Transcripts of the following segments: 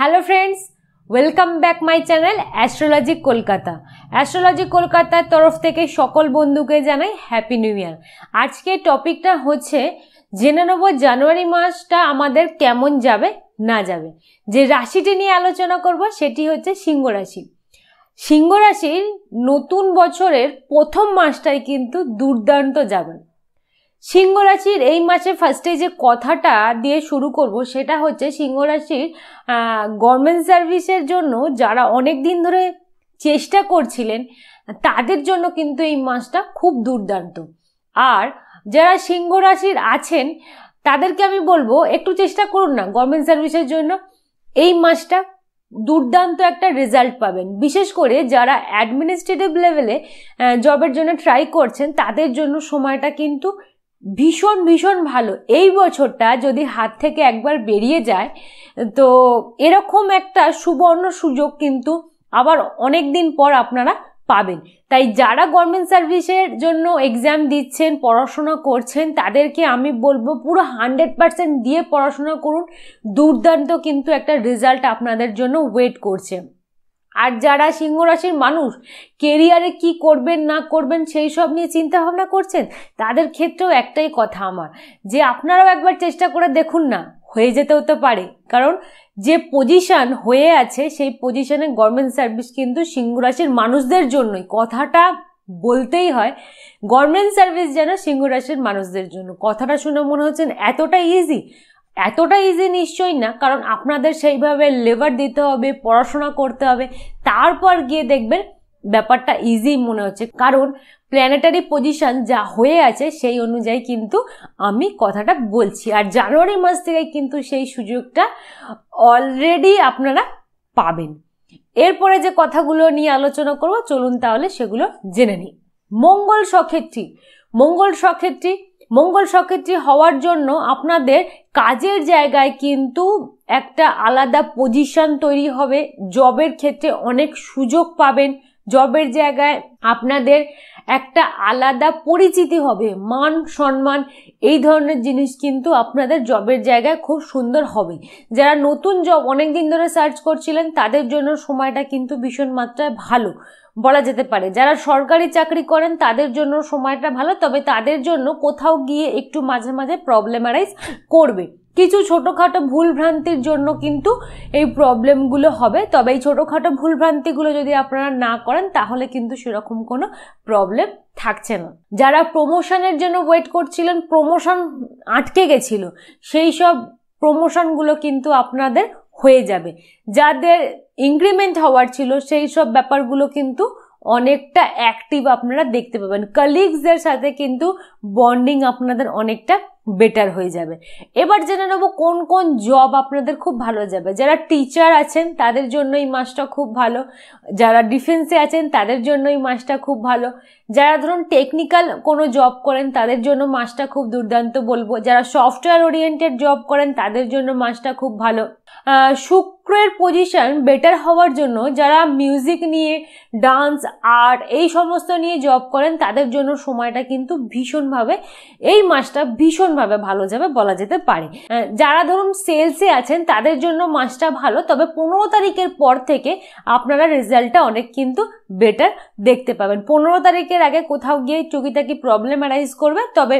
hello friends welcome back my channel astrology Kolkata astrology কলকাতার তরফ থেকে সকল বন্ধুকে জানাই হ্যাপি নিউ ইয়ার আজকে টপিকটা হচ্ছে জেনে নেব জানুয়ারি মাসটা আমাদের কেমন যাবে না যাবে যে রাশিটি নিয়ে আলোচনা করব সেটি হচ্ছে সিংহ রাশি সিংহ রাশির নতুন বছরের প্রথম মাসটাই কিন্তু দুর্দান্ত যাবে সিংহ রাশির এই মাসে ফার্স্টে যে কথাটা দিয়ে শুরু করব সেটা হচ্ছে সিংহ রাশির গভর্নমেন্ট সার্ভিসের জন্য যারা অনেক দিন ধরে চেষ্টা করছিলেন তাদের জন্য কিন্তু এই মাসটা খুব দুর্দান্ত আর যারা সিংহ রাশির আছেন তাদেরকে আমি বলবো একটু চেষ্টা করুন না গভর্নমেন্ট সার্ভিসের জন্য এই মাসটা দুর্দান্ত একটা রেজাল্ট পাবেন বিশেষ করে যারা অ্যাডমিনিস্ট্রেটিভ লেভেলে জবের জন্য ট্রাই করছেন তাদের জন্য সময়টা কিন্তু ভীষণ ভীষণ ভালো এই বছরটা যদি হাত থেকে একবার বেরিয়ে যায় তো এরকম একটা সুবর্ণ সুযোগ কিন্তু আবার অনেক দিন পর আপনারা পাবেন তাই যারা গভর্নমেন্ট সার্ভিসের জন্য এক্সাম দিচ্ছেন পড়াশোনা করছেন তাদেরকে আমি বলবো পুরো হান্ড্রেড পারসেন্ট দিয়ে পড়াশোনা করুন দুর্দান্ত কিন্তু একটা রেজাল্ট আপনাদের জন্য ওয়েট করছে আর যারা সিংহ রাশির মানুষ কেরিয়ারে কি করবেন না করবেন সেই সব নিয়ে চিন্তা ভাবনা করছেন তাদের ক্ষেত্রেও একটাই কথা আমার যে আপনারাও একবার চেষ্টা করে দেখুন না হয়ে যেতেও তো পারে কারণ যে পজিশান হয়ে আছে সেই পজিশানে গভর্নমেন্ট সার্ভিস কিন্তু সিংহ রাশির মানুষদের জন্যই কথাটা বলতেই হয় গভর্নমেন্ট সার্ভিস যেন সিংহ রাশির মানুষদের জন্য কথাটা শুনে মনে হচ্ছে এতটা ইজি এতটা ইজি নিশ্চয়ই না কারণ আপনাদের সেইভাবে লেবার দিতে হবে পড়াশোনা করতে হবে তারপর গিয়ে দেখবেন ব্যাপারটা ইজি মনে হচ্ছে কারণ প্ল্যানেটারি পজিশন যা হয়ে আছে সেই অনুযায়ী কিন্তু আমি কথাটা বলছি আর জানুয়ারি মাস থেকে কিন্তু সেই সুযোগটা অলরেডি আপনারা পাবেন এরপরে যে কথাগুলো নিয়ে আলোচনা করব চলুন তাহলে সেগুলো জেনে নিই মঙ্গল সক্ষেত্রী মঙ্গল সক্ষেত্রী মঙ্গল সক্ষেত্রী হওয়ার জন্য আপনাদের কাজের জায়গায় কিন্তু একটা আলাদা পজিশন তৈরি হবে জবের ক্ষেত্রে অনেক সুযোগ পাবেন জবের জায়গায় আপনাদের একটা আলাদা পরিচিতি হবে মান সম্মান এই ধরনের জিনিস কিন্তু আপনাদের জবের জায়গায় খুব সুন্দর হবে যারা নতুন জব অনেক দিন ধরে সার্চ করছিলেন তাদের জন্য সময়টা কিন্তু ভীষণ মাত্রায় ভালো বলা যেতে পারে যারা সরকারি চাকরি করেন তাদের জন্য সময়টা ভালো তবে তাদের জন্য কোথাও গিয়ে একটু মাঝে মাঝে প্রবলেমারাইজ করবে কিছু ছোটোখাটো ভুলভ্রান্তির জন্য কিন্তু এই প্রবলেমগুলো হবে তবে এই ছোটোখাটো ভুলভ্রান্তিগুলো যদি আপনারা না করেন তাহলে কিন্তু সেরকম কোনো প্রবলেম থাকছে না যারা প্রমোশনের জন্য ওয়েট করছিলেন প্রমোশন আটকে গেছিল সেই সব প্রমোশনগুলো কিন্তু আপনাদের হয়ে যাবে যাদের ইনক্রিমেন্ট হওয়ার ছিল সেই সব ব্যাপারগুলো কিন্তু অনেকটা অ্যাক্টিভ আপনারা দেখতে পাবেন কালিগসদের সাথে কিন্তু বন্ডিং আপনাদের অনেকটা বেটার হয়ে যাবে এবার জেনে নেব কোন কোন জব আপনাদের খুব ভালো যাবে যারা টিচার আছেন তাদের জন্য এই মাসটা খুব ভালো যারা ডিফেন্সে আছেন তাদের জন্য এই মাসটা খুব ভালো যারা ধরুন টেকনিক্যাল কোনো জব করেন তাদের জন্য মাসটা খুব দুর্দান্ত বলবো যারা সফটওয়্যার ওরিয়েন্টেড জব করেন তাদের জন্য মাসটা খুব ভালো শুক্রের পজিশন বেটার হওয়ার জন্য যারা মিউজিক নিয়ে ডান্স আর্ট এই সমস্ত নিয়ে জব করেন তাদের জন্য সময়টা কিন্তু ভীষণভাবে এই মাসটা ভীষণ ভাবে ভালো যাবে বলা যেতে পারে যারা ধরুন সেলসে আছেন তাদের জন্য মাসটা ভালো তবে পনেরো তারিখের পর থেকে আপনারা রেজাল্টটা অনেক কিন্তু বেটার দেখতে পাবেন পনেরো তারিখের আগে কোথাও গিয়ে টুকিটাকি প্রবলেম অ্যারাইজ করবে তবে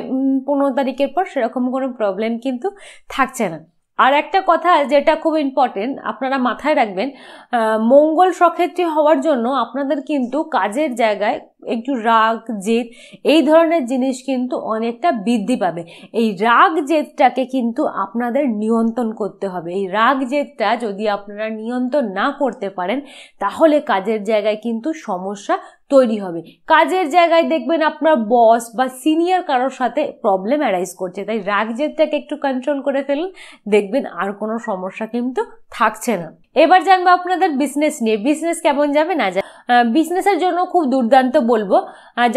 পনেরো তারিখের পর সেরকম কোনো প্রবলেম কিন্তু থাকছে না আর একটা কথা যেটা খুব ইম্পর্টেন্ট আপনারা মাথায় রাখবেন মঙ্গল সক্ষেত্রী হওয়ার জন্য আপনাদের কিন্তু কাজের জায়গায় একটু রাগ জেদ এই ধরনের জিনিস কিন্তু অনেকটা বৃদ্ধি পাবে এই রাগ জেদটাকে কিন্তু আপনাদের নিয়ন্ত্রণ করতে হবে এই রাগ জেদটা যদি আপনারা নিয়ন্ত্রণ না করতে পারেন তাহলে কাজের জায়গায় কিন্তু সমস্যা তৈরি হবে কাজের জায়গায় দেখবেন আপনার বস বা সিনিয়র কারোর সাথে প্রবলেম অ্যারাইজ করছে তাই রাগ জেদটাকে একটু কন্ট্রোল করে ফেলুন দেখবেন আর কোনো সমস্যা কিন্তু থাকছে না এবার জানবো আপনাদের বিজনেস নিয়ে বিজনেস কেমন যাবে না যাবে বিজনেসের জন্য খুব দুর্দান্ত বলবো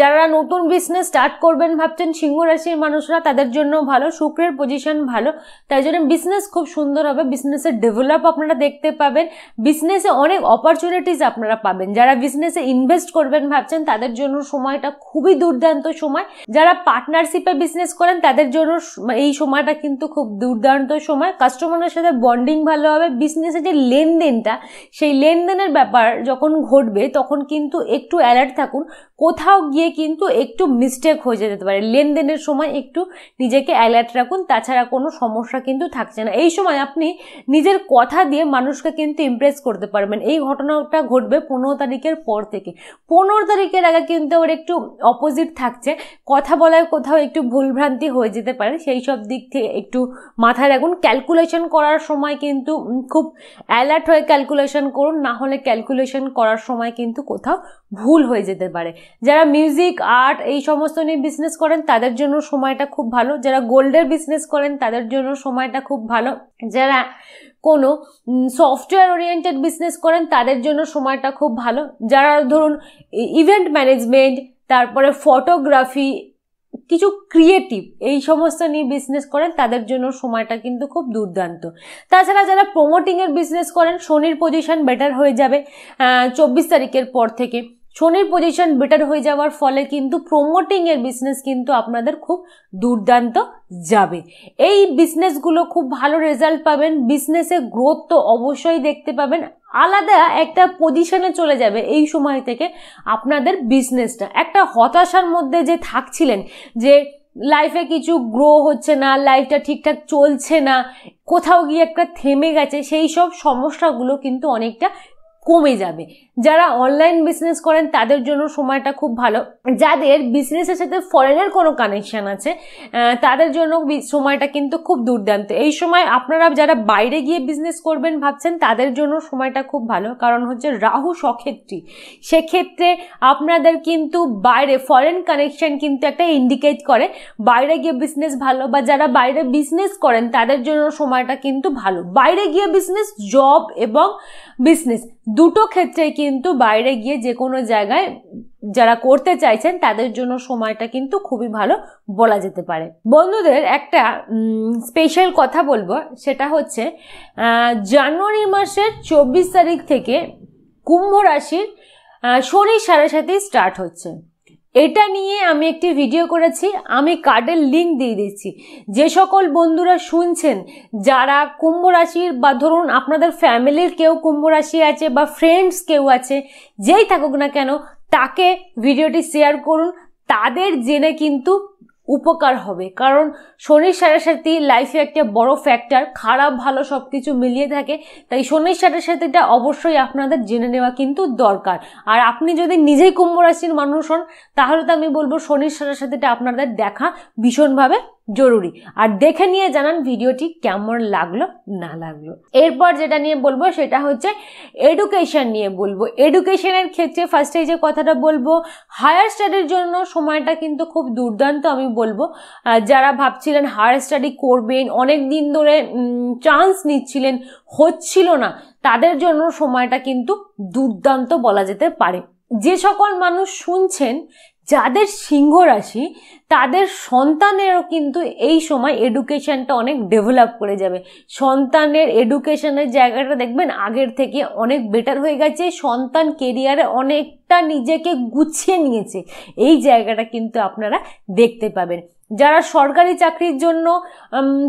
যারা নতুন বিজনেস স্টার্ট করবেন ভাবছেন সিংহ রাশির মানুষরা তাদের জন্য ভালো শুক্রের পজিশন ভালো তাই জন্য বিজনেস খুব সুন্দর হবে বিজনেসের ডেভেলপ আপনারা দেখতে পাবেন বিজনেসে অনেক অপরচুনিটিস আপনারা পাবেন যারা বিজনেসে ইনভেস্ট করবেন ভাবছেন তাদের জন্য সময়টা খুবই দুর্দান্ত সময় যারা পার্টনারশিপে বিজনেস করেন তাদের জন্য এই সময়টা কিন্তু খুব দুর্দান্ত সময় কাস্টমারের সাথে বন্ডিং ভালো হবে বিজনেসে যে লেন লেনদেনটা সেই লেনদেনের ব্যাপার যখন ঘটবে তখন কিন্তু একটু অ্যালার্ট থাকুন কোথাও গিয়ে কিন্তু একটু মিস্টেক হয়ে যেতে পারে লেনদেনের সময় একটু নিজেকে অ্যালার্ট রাখুন তাছাড়া কোনো সমস্যা কিন্তু থাকছে না এই সময় আপনি নিজের কথা দিয়ে মানুষকে কিন্তু ইমপ্রেস করতে পারবেন এই ঘটনাটা ঘটবে পনেরো তারিখের পর থেকে পনেরো তারিখের আগে কিন্তু ওর একটু অপোজিট থাকছে কথা বলায় কোথাও একটু ভুলভ্রান্তি হয়ে যেতে পারে সেই সব দিক থেকে একটু মাথায় রাখুন ক্যালকুলেশন করার সময় কিন্তু খুব অ্যালার্ট অ্যালার্ট হয়ে ক্যালকুলেশন করুন না হলে ক্যালকুলেশন করার সময় কিন্তু কোথাও ভুল হয়ে যেতে পারে যারা মিউজিক আর্ট এই সমস্ত নিয়ে বিজনেস করেন তাদের জন্য সময়টা খুব ভালো যারা গোল্ডের বিজনেস করেন তাদের জন্য সময়টা খুব ভালো যারা কোনো সফটওয়্যার ওরিয়েন্টেড বিজনেস করেন তাদের জন্য সময়টা খুব ভালো যারা ধরুন ইভেন্ট e-, ম্যানেজমেন্ট তারপরে ফটোগ্রাফি কিছু ক্রিয়েটিভ এই সমস্ত নিয়ে বিজনেস করেন তাদের জন্য সময়টা কিন্তু খুব দুর্দান্ত তাছাড়া যারা প্রমোটিংয়ের বিজনেস করেন শনির পজিশন বেটার হয়ে যাবে চব্বিশ তারিখের পর থেকে শনির পজিশন বেটার হয়ে যাওয়ার ফলে কিন্তু প্রোমোটিং এর বিজনেস কিন্তু আপনাদের খুব দুর্দান্ত যাবে এই বিজনেসগুলো খুব ভালো রেজাল্ট পাবেন বিজনেসে গ্রোথ তো অবশ্যই দেখতে পাবেন আলাদা একটা পজিশনে চলে যাবে এই সময় থেকে আপনাদের বিজনেসটা একটা হতাশার মধ্যে যে থাকছিলেন যে লাইফে কিছু গ্রো হচ্ছে না লাইফটা ঠিকঠাক চলছে না কোথাও গিয়ে একটা থেমে গেছে সেই সব সমস্যাগুলো কিন্তু অনেকটা কমে যাবে যারা অনলাইন বিজনেস করেন তাদের জন্য সময়টা খুব ভালো যাদের বিজনেসের সাথে ফরেনের কোনো কানেকশান আছে তাদের জন্য সময়টা কিন্তু খুব দুর্দান্ত এই সময় আপনারা যারা বাইরে গিয়ে বিজনেস করবেন ভাবছেন তাদের জন্য সময়টা খুব ভালো কারণ হচ্ছে রাহু সক্ষেত্রী সেক্ষেত্রে আপনাদের কিন্তু বাইরে ফরেন কানেকশান কিন্তু একটা ইন্ডিকেট করে বাইরে গিয়ে বিজনেস ভালো বা যারা বাইরে বিজনেস করেন তাদের জন্য সময়টা কিন্তু ভালো বাইরে গিয়ে বিজনেস জব এবং বিজনেস দুটো ক্ষেত্রেই কিন্তু বাইরে গিয়ে যে কোনো জায়গায় যারা করতে চাইছেন তাদের জন্য সময়টা কিন্তু খুবই ভালো বলা যেতে পারে বন্ধুদের একটা স্পেশাল কথা বলবো সেটা হচ্ছে জানুয়ারি মাসের চব্বিশ তারিখ থেকে কুম্ভ রাশির শনি সাড়ে সাথে স্টার্ট হচ্ছে এটা নিয়ে আমি একটি ভিডিও করেছি আমি কার্ডের লিঙ্ক দিয়ে দিচ্ছি যে সকল বন্ধুরা শুনছেন যারা কুম্ভ রাশির বা ধরুন আপনাদের ফ্যামিলির কেউ কুম্ভ রাশি আছে বা ফ্রেন্ডস কেউ আছে যেই থাকুক না কেন তাকে ভিডিওটি শেয়ার করুন তাদের জেনে কিন্তু উপকার হবে কারণ শনির সাথে লাইফে একটা বড় ফ্যাক্টর খারাপ ভালো সব কিছু মিলিয়ে থাকে তাই শনির সাথেটা অবশ্যই আপনাদের জেনে নেওয়া কিন্তু দরকার আর আপনি যদি নিজেই কুম্ভ রাশির মানুষ হন তাহলে তো আমি বলবো শনির সাথেটা আপনাদের দেখা ভীষণভাবে জরুরি আর দেখে নিয়ে জানান ভিডিওটি কেমন লাগলো না লাগলো এরপর যেটা নিয়ে বলবো সেটা হচ্ছে এডুকেশন নিয়ে বলবো এডুকেশনের ক্ষেত্রে ফার্স্টে যে কথাটা বলবো হায়ার স্টাডির জন্য সময়টা কিন্তু খুব দুর্দান্ত আমি বলবো যারা ভাবছিলেন হায়ার স্টাডি করবেন অনেক দিন ধরে চান্স নিচ্ছিলেন হচ্ছিল না তাদের জন্য সময়টা কিন্তু দুর্দান্ত বলা যেতে পারে যে সকল মানুষ শুনছেন যাদের সিংহ রাশি তাদের সন্তানেরও কিন্তু এই সময় এডুকেশানটা অনেক ডেভেলপ করে যাবে সন্তানের এডুকেশনের জায়গাটা দেখবেন আগের থেকে অনেক বেটার হয়ে গেছে সন্তান কেরিয়ারে অনেকটা নিজেকে গুছিয়ে নিয়েছে এই জায়গাটা কিন্তু আপনারা দেখতে পাবেন যারা সরকারি চাকরির জন্য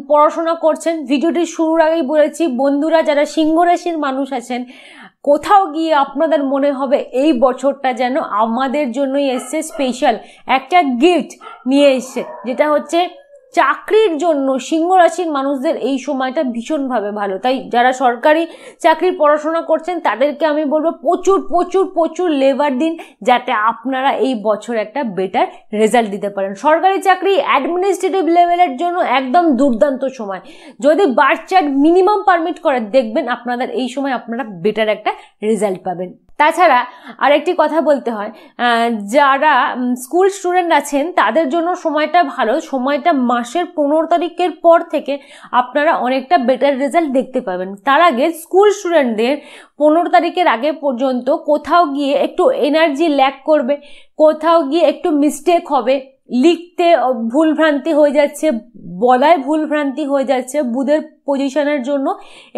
পড়াশোনা করছেন ভিডিওটি শুরুর আগেই বলেছি বন্ধুরা যারা সিংহ রাশির মানুষ আছেন কোথাও গিয়ে আপনাদের মনে হবে এই বছরটা যেন আমাদের জন্যই এসছে স্পেশাল একটা গিফট নিয়ে এসছে যেটা হচ্ছে চাকরির জন্য সিংহ রাশির মানুষদের এই সময়টা ভীষণভাবে ভালো তাই যারা সরকারি চাকরির পড়াশোনা করছেন তাদেরকে আমি বলবো প্রচুর প্রচুর প্রচুর লেবার দিন যাতে আপনারা এই বছর একটা বেটার রেজাল্ট দিতে পারেন সরকারি চাকরি অ্যাডমিনিস্ট্রেটিভ লেভেলের জন্য একদম দুর্দান্ত সময় যদি বার্থ চার্ট মিনিমাম পারমিট করে দেখবেন আপনাদের এই সময় আপনারা বেটার একটা রেজাল্ট পাবেন তাছাড়া আরেকটি কথা বলতে হয় যারা স্কুল স্টুডেন্ট আছেন তাদের জন্য সময়টা ভালো সময়টা মাসের পনেরো তারিখের পর থেকে আপনারা অনেকটা বেটার রেজাল্ট দেখতে পাবেন তার আগে স্কুল স্টুডেন্টদের পনেরো তারিখের আগে পর্যন্ত কোথাও গিয়ে একটু এনার্জি ল্যাক করবে কোথাও গিয়ে একটু মিস্টেক হবে লিখতে ভুলভ্রান্তি হয়ে যাচ্ছে বলায় ভুলভ্রান্তি হয়ে যাচ্ছে বুধের পজিশনের জন্য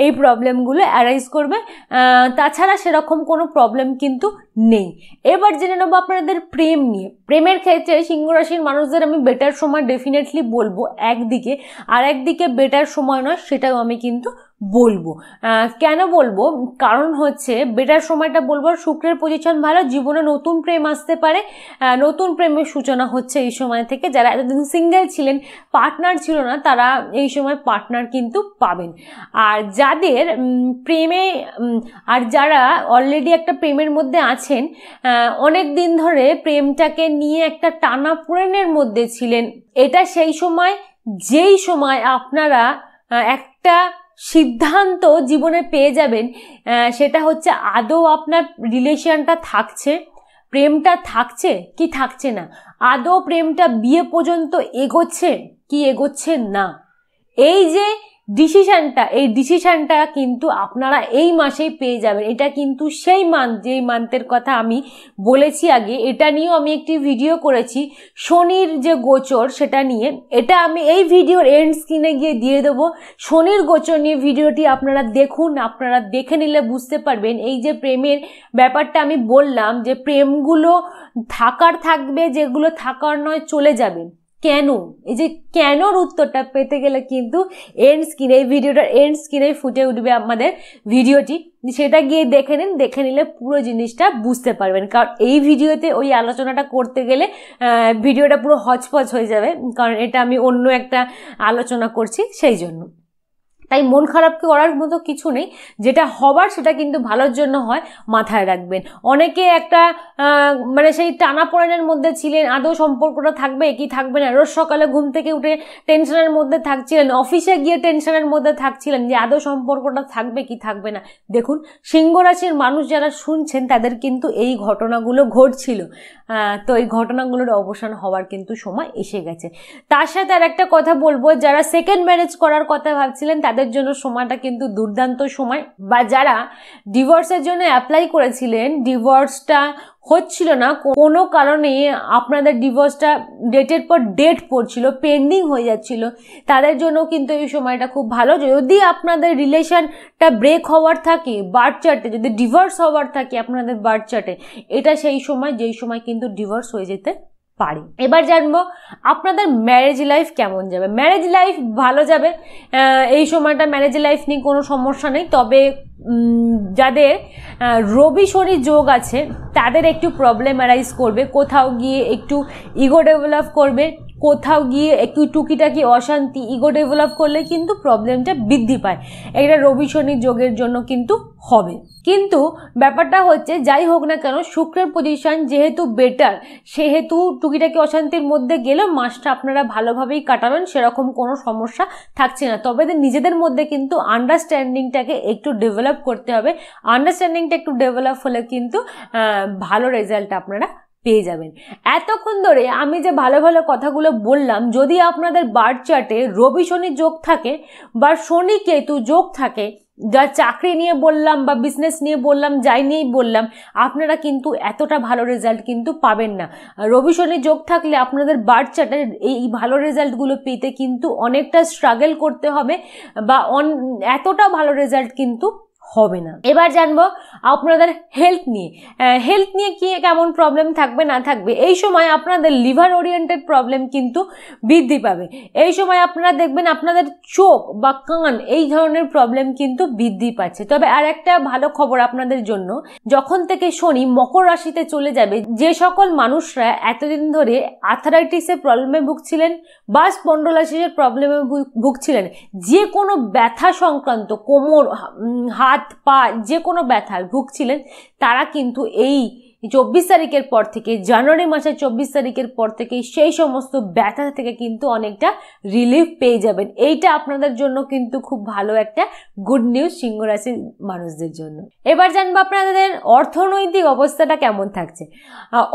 এই প্রবলেমগুলো অ্যারাইজ করবে তাছাড়া সেরকম কোনো প্রবলেম কিন্তু নেই এবার জেনে নেবো আপনাদের প্রেম নিয়ে প্রেমের ক্ষেত্রে সিংহরাশির মানুষদের আমি বেটার সময় ডেফিনেটলি বলবো একদিকে আর একদিকে বেটার সময় নয় সেটাও আমি কিন্তু বলবো কেন বলবো কারণ হচ্ছে বেটার সময়টা বলবো শুক্রের পজিশন ভালো জীবনে নতুন প্রেম আসতে পারে নতুন প্রেমের সূচনা হচ্ছে এই সময় থেকে যারা এতদিন সিঙ্গেল ছিলেন পার্টনার ছিল না তারা এই সময় পার্টনার কিন্তু পাবেন আর যাদের প্রেমে আর যারা অলরেডি একটা প্রেমের মধ্যে আছেন অনেক দিন ধরে প্রেমটাকে নিয়ে একটা টানা পুরেনের মধ্যে ছিলেন এটা সেই সময় যেই সময় আপনারা একটা সিদ্ধান্ত জীবনে পেয়ে যাবেন সেটা হচ্ছে আদৌ আপনার রিলেশনটা থাকছে প্রেমটা থাকছে কি থাকছে না আদৌ প্রেমটা বিয়ে পর্যন্ত এগোচ্ছে কি এগোচ্ছে না এই যে ডিসিশানটা এই ডিসিশানটা কিন্তু আপনারা এই মাসেই পেয়ে যাবেন এটা কিন্তু সেই মান্থ যেই মান্থের কথা আমি বলেছি আগে এটা নিয়েও আমি একটি ভিডিও করেছি শনির যে গোচর সেটা নিয়ে এটা আমি এই ভিডিওর এন্ড স্ক্রিনে গিয়ে দিয়ে দেব শনির গোচর নিয়ে ভিডিওটি আপনারা দেখুন আপনারা দেখে নিলে বুঝতে পারবেন এই যে প্রেমের ব্যাপারটা আমি বললাম যে প্রেমগুলো থাকার থাকবে যেগুলো থাকার নয় চলে যাবে কেন এই যে কেনর উত্তরটা পেতে গেলে কিন্তু এন্ড স্ক্রিনে এই ভিডিওটার এন্ড স্ক্রিনে ফুটে উঠবে আমাদের ভিডিওটি সেটা গিয়ে দেখে নিন দেখে নিলে পুরো জিনিসটা বুঝতে পারবেন কারণ এই ভিডিওতে ওই আলোচনাটা করতে গেলে ভিডিওটা পুরো হচপচ হয়ে যাবে কারণ এটা আমি অন্য একটা আলোচনা করছি সেই জন্য তাই মন খারাপ করার মতো কিছু নেই যেটা হবার সেটা কিন্তু ভালোর জন্য হয় মাথায় রাখবেন অনেকে একটা মানে সেই টানা পড়ানের মধ্যে ছিলেন আদৌ সম্পর্কটা থাকবে কি থাকবে না রোজ সকালে ঘুম থেকে উঠে টেনশনের মধ্যে থাকছিলেন অফিসে গিয়ে টেনশনের মধ্যে থাকছিলেন যে আদৌ সম্পর্কটা থাকবে কি থাকবে না দেখুন সিংহ রাশির মানুষ যারা শুনছেন তাদের কিন্তু এই ঘটনাগুলো ঘটছিল তো এই ঘটনাগুলোর অবসান হওয়ার কিন্তু সময় এসে গেছে তার সাথে আর একটা কথা বলবো যারা সেকেন্ড ম্যারেজ করার কথা ভাবছিলেন তাদের তাদের জন্য সময়টা কিন্তু দুর্দান্ত সময় বা যারা ডিভোর্সের জন্য অ্যাপ্লাই করেছিলেন ডিভোর্সটা হচ্ছিল না কোনো কারণে আপনাদের ডিভোর্সটা ডেটের পর ডেট পড়ছিল পেন্ডিং হয়ে যাচ্ছিল তাদের জন্য কিন্তু এই সময়টা খুব ভালো যদি আপনাদের রিলেশনটা ব্রেক হওয়ার থাকে বার্থ চার্টে যদি ডিভোর্স হওয়ার থাকে আপনাদের বার্থ চার্টে এটা সেই সময় যেই সময় কিন্তু ডিভোর্স হয়ে যেতে পারি এবার জানবো আপনাদের ম্যারেজ লাইফ কেমন যাবে ম্যারেজ লাইফ ভালো যাবে এই সময়টা ম্যারেজ লাইফ নিয়ে কোনো সমস্যা নেই তবে যাদের রবি শনি যোগ আছে তাদের একটু প্রবলেম অ্যারাইজ করবে কোথাও গিয়ে একটু ইগো ডেভেলপ করবে কোথাও গিয়ে একটু টুকিটাকি অশান্তি ইগো ডেভেলপ করলে কিন্তু প্রবলেমটা বৃদ্ধি পায় এটা রবি শনি যোগের জন্য কিন্তু হবে কিন্তু ব্যাপারটা হচ্ছে যাই হোক না কেন শুক্রের পজিশান যেহেতু বেটার সেহেতু টুকিটাকি অশান্তির মধ্যে গেলে মাসটা আপনারা ভালোভাবেই কাটাবেন সেরকম কোনো সমস্যা থাকছে না তবে নিজেদের মধ্যে কিন্তু আন্ডারস্ট্যান্ডিংটাকে একটু ডেভেলপ করতে হবে আন্ডারস্ট্যান্ডিংটা একটু ডেভেলপ হলে কিন্তু ভালো রেজাল্ট আপনারা পেয়ে যাবেন এতক্ষণ ধরে আমি যে ভালো ভালো কথাগুলো বললাম যদি আপনাদের বার চার্টে রবি শনি যোগ থাকে বা শনি কেতু যোগ থাকে যা চাকরি নিয়ে বললাম বা বিজনেস নিয়ে বললাম যাই নিয়েই বললাম আপনারা কিন্তু এতটা ভালো রেজাল্ট কিন্তু পাবেন না রবি শনি যোগ থাকলে আপনাদের বার চার্টে এই ভালো রেজাল্টগুলো পেতে কিন্তু অনেকটা স্ট্রাগল করতে হবে বা অন এতটা ভালো রেজাল্ট কিন্তু হবে না এবার জানবো আপনাদের হেলথ নিয়ে হেলথ নিয়ে কি কেমন প্রবলেম থাকবে না থাকবে এই সময় আপনাদের লিভার ওরিয়েন্টেড প্রবলেম কিন্তু বৃদ্ধি পাবে এই সময় আপনারা দেখবেন আপনাদের চোখ বা কান এই ধরনের প্রবলেম কিন্তু বৃদ্ধি পাচ্ছে তবে আর একটা ভালো খবর আপনাদের জন্য যখন থেকে শনি মকর রাশিতে চলে যাবে যে সকল মানুষরা এতদিন ধরে আথারাইটিসের প্রবলেমে ভুগছিলেন বা স্পন্ডোলাইসিসের প্রবলেমে ভুগছিলেন যে কোনো ব্যথা সংক্রান্ত কোমর হাত হাত পা যে কোনো ব্যথায় ভুগছিলেন তারা কিন্তু এই চব্বিশ তারিখের পর থেকে জানুয়ারি মাসের চব্বিশ তারিখের পর থেকে সেই সমস্ত ব্যথা থেকে কিন্তু অনেকটা রিলিফ পেয়ে যাবেন এইটা আপনাদের জন্য কিন্তু খুব ভালো একটা গুড নিউজ সিংহ রাশির মানুষদের জন্য এবার জানবো আপনাদের অর্থনৈতিক অবস্থাটা কেমন থাকছে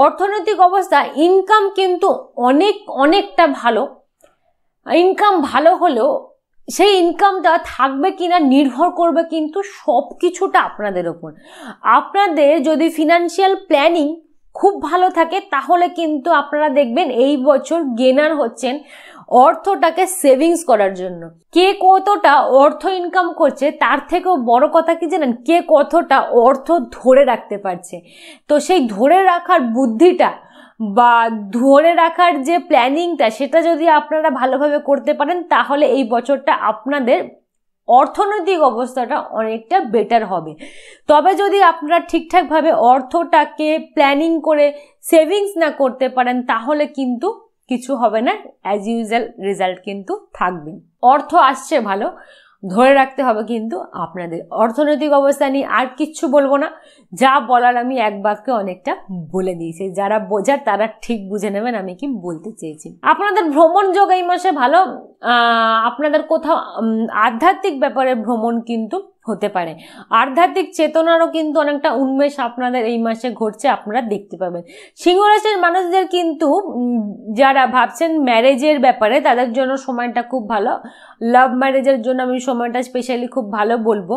অর্থনৈতিক অবস্থা ইনকাম কিন্তু অনেক অনেকটা ভালো ইনকাম ভালো হলেও সেই ইনকামটা থাকবে কি না নির্ভর করবে কিন্তু সব কিছুটা আপনাদের ওপর আপনাদের যদি ফিনান্সিয়াল প্ল্যানিং খুব ভালো থাকে তাহলে কিন্তু আপনারা দেখবেন এই বছর গেনার হচ্ছেন অর্থটাকে সেভিংস করার জন্য কে কতটা অর্থ ইনকাম করছে তার থেকেও বড় কথা কি জানেন কে কতটা অর্থ ধরে রাখতে পারছে তো সেই ধরে রাখার বুদ্ধিটা বা ধরে রাখার যে প্ল্যানিংটা সেটা যদি আপনারা ভালোভাবে করতে পারেন তাহলে এই বছরটা আপনাদের অর্থনৈতিক অবস্থাটা অনেকটা বেটার হবে তবে যদি আপনারা ঠিকঠাকভাবে অর্থটাকে প্ল্যানিং করে সেভিংস না করতে পারেন তাহলে কিন্তু কিছু হবে না অ্যাজ ইউজুয়াল রেজাল্ট কিন্তু থাকবে অর্থ আসছে ভালো ধরে রাখতে হবে কিন্তু আপনাদের অর্থনৈতিক অবস্থা নিয়ে আর কিচ্ছু বলবো না যা বলার আমি এক বাক্যে অনেকটা বলে দিয়েছি যারা বোঝার তারা ঠিক বুঝে নেবেন আমি কি বলতে চেয়েছি আপনাদের ভ্রমণ যোগ এই মাসে ভালো আপনাদের কোথাও আধ্যাত্মিক ব্যাপারে ভ্রমণ কিন্তু হতে পারে আধ্যাত্মিক চেতনারও কিন্তু অনেকটা উন্মেষ আপনাদের এই মাসে ঘটছে আপনারা দেখতে পাবেন সিংহরাশির মানুষদের কিন্তু যারা ভাবছেন ম্যারেজের ব্যাপারে তাদের জন্য সময়টা খুব ভালো লাভ ম্যারেজের জন্য আমি সময়টা স্পেশালি খুব ভালো বলবো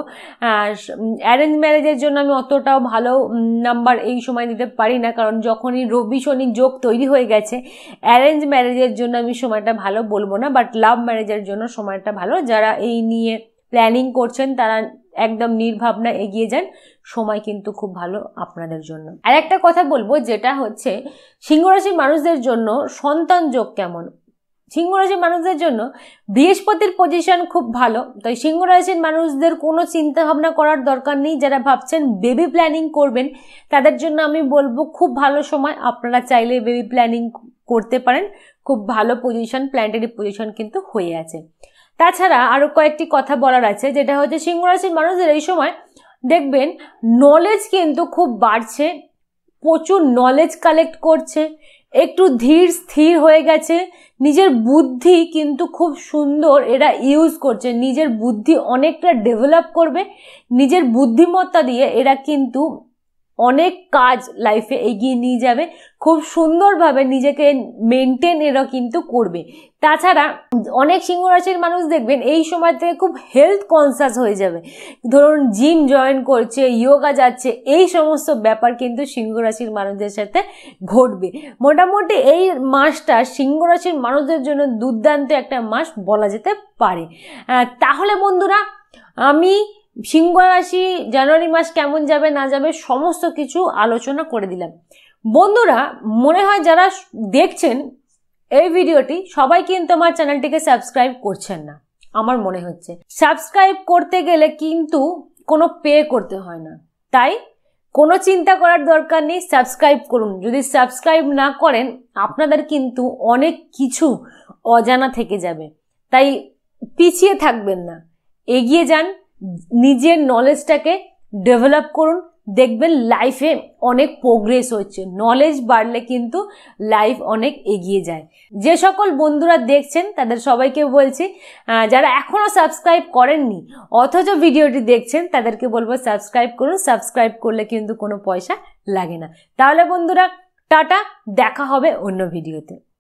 অ্যারেঞ্জ ম্যারেজের জন্য আমি অতটাও ভালো নাম্বার এই সময় দিতে পারি না কারণ যখনই রবি শনি যোগ তৈরি হয়ে গেছে অ্যারেঞ্জ ম্যারেজের জন্য আমি সময়টা ভালো বলবো না বাট লাভ ম্যারেজের জন্য সময়টা ভালো যারা এই নিয়ে প্ল্যানিং করছেন তারা একদম নির্ভাবনা এগিয়ে যান সময় কিন্তু খুব ভালো আপনাদের জন্য আর একটা কথা বলবো যেটা হচ্ছে সিংহরাশির মানুষদের জন্য সন্তান যোগ কেমন সিংহরাশির মানুষদের জন্য বৃহস্পতির পজিশন খুব ভালো তাই সিংহরাশির মানুষদের কোনো চিন্তা ভাবনা করার দরকার নেই যারা ভাবছেন বেবি প্ল্যানিং করবেন তাদের জন্য আমি বলবো খুব ভালো সময় আপনারা চাইলে বেবি প্ল্যানিং করতে পারেন খুব ভালো পজিশন প্ল্যানেটারি পজিশন কিন্তু হয়ে আছে তাছাড়া আরও কয়েকটি কথা বলার আছে যেটা হচ্ছে সিংহরাশির মানুষদের এই সময় দেখবেন নলেজ কিন্তু খুব বাড়ছে প্রচুর নলেজ কালেক্ট করছে একটু ধীর স্থির হয়ে গেছে নিজের বুদ্ধি কিন্তু খুব সুন্দর এরা ইউজ করছে নিজের বুদ্ধি অনেকটা ডেভেলপ করবে নিজের বুদ্ধিমত্তা দিয়ে এরা কিন্তু অনেক কাজ লাইফে এগিয়ে নিয়ে যাবে খুব সুন্দরভাবে নিজেকে মেনটেন এরা কিন্তু করবে তাছাড়া অনেক সিংহ রাশির মানুষ দেখবেন এই সময় থেকে খুব হেলথ কনসাস হয়ে যাবে ধরুন জিম জয়েন করছে ইয়োগা যাচ্ছে এই সমস্ত ব্যাপার কিন্তু সিংহ রাশির মানুষদের সাথে ঘটবে মোটামুটি এই মাসটা সিংহ রাশির মানুষদের জন্য দুর্দান্ত একটা মাস বলা যেতে পারে তাহলে বন্ধুরা আমি সিংহ রাশি জানুয়ারি মাস কেমন যাবে না যাবে সমস্ত কিছু আলোচনা করে দিলাম বন্ধুরা মনে হয় যারা দেখছেন এই ভিডিওটি সবাই কিন্তু আমার চ্যানেলটিকে সাবস্ক্রাইব করছেন না আমার মনে হচ্ছে সাবস্ক্রাইব করতে গেলে কিন্তু কোনো পে করতে হয় না তাই কোনো চিন্তা করার দরকার নেই সাবস্ক্রাইব করুন যদি সাবস্ক্রাইব না করেন আপনাদের কিন্তু অনেক কিছু অজানা থেকে যাবে তাই পিছিয়ে থাকবেন না এগিয়ে যান নিজের নলেজটাকে ডেভেলপ করুন দেখবেন লাইফে অনেক প্রোগ্রেস হচ্ছে নলেজ বাড়লে কিন্তু লাইফ অনেক এগিয়ে যায় যে সকল বন্ধুরা দেখছেন তাদের সবাইকে বলছি যারা এখনও সাবস্ক্রাইব করেননি অথচ ভিডিওটি দেখছেন তাদেরকে বলবো সাবস্ক্রাইব করুন সাবস্ক্রাইব করলে কিন্তু কোনো পয়সা লাগে না তাহলে বন্ধুরা টাটা দেখা হবে অন্য ভিডিওতে